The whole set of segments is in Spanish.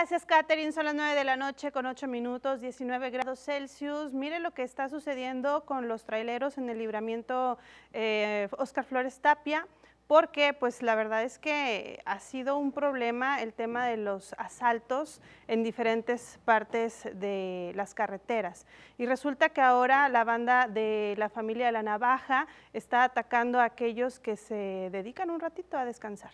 Gracias, Catherine. Son las 9 de la noche con 8 minutos, 19 grados Celsius. Mire lo que está sucediendo con los traileros en el libramiento eh, Oscar Flores Tapia, porque pues la verdad es que ha sido un problema el tema de los asaltos en diferentes partes de las carreteras. Y resulta que ahora la banda de la familia de la navaja está atacando a aquellos que se dedican un ratito a descansar.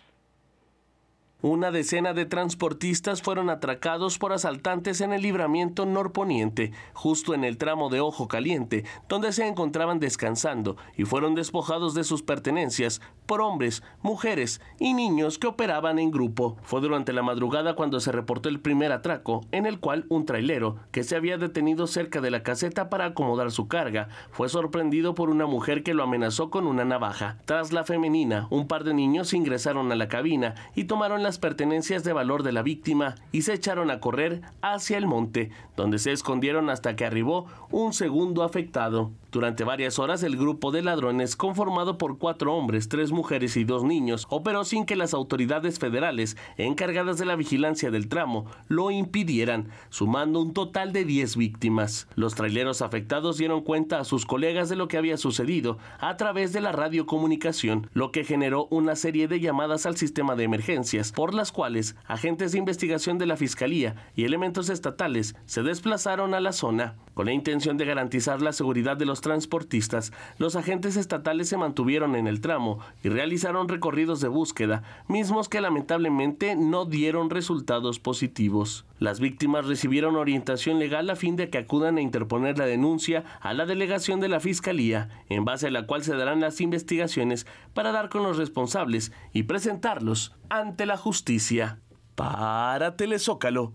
Una decena de transportistas fueron atracados por asaltantes en el libramiento norponiente, justo en el tramo de Ojo Caliente, donde se encontraban descansando y fueron despojados de sus pertenencias por hombres, mujeres y niños que operaban en grupo. Fue durante la madrugada cuando se reportó el primer atraco, en el cual un trailero, que se había detenido cerca de la caseta para acomodar su carga, fue sorprendido por una mujer que lo amenazó con una navaja. Tras la femenina, un par de niños ingresaron a la cabina y tomaron la las pertenencias de valor de la víctima y se echaron a correr hacia el monte, donde se escondieron hasta que arribó un segundo afectado. Durante varias horas el grupo de ladrones, conformado por cuatro hombres, tres mujeres y dos niños, operó sin que las autoridades federales encargadas de la vigilancia del tramo lo impidieran, sumando un total de 10 víctimas. Los traileros afectados dieron cuenta a sus colegas de lo que había sucedido a través de la radiocomunicación, lo que generó una serie de llamadas al sistema de emergencias, por las cuales agentes de investigación de la Fiscalía y elementos estatales se desplazaron a la zona, con la intención de garantizar la seguridad de los transportistas, los agentes estatales se mantuvieron en el tramo y realizaron recorridos de búsqueda, mismos que lamentablemente no dieron resultados positivos. Las víctimas recibieron orientación legal a fin de que acudan a interponer la denuncia a la delegación de la Fiscalía, en base a la cual se darán las investigaciones para dar con los responsables y presentarlos ante la justicia. Para Telezócalo,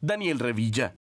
Daniel Revilla.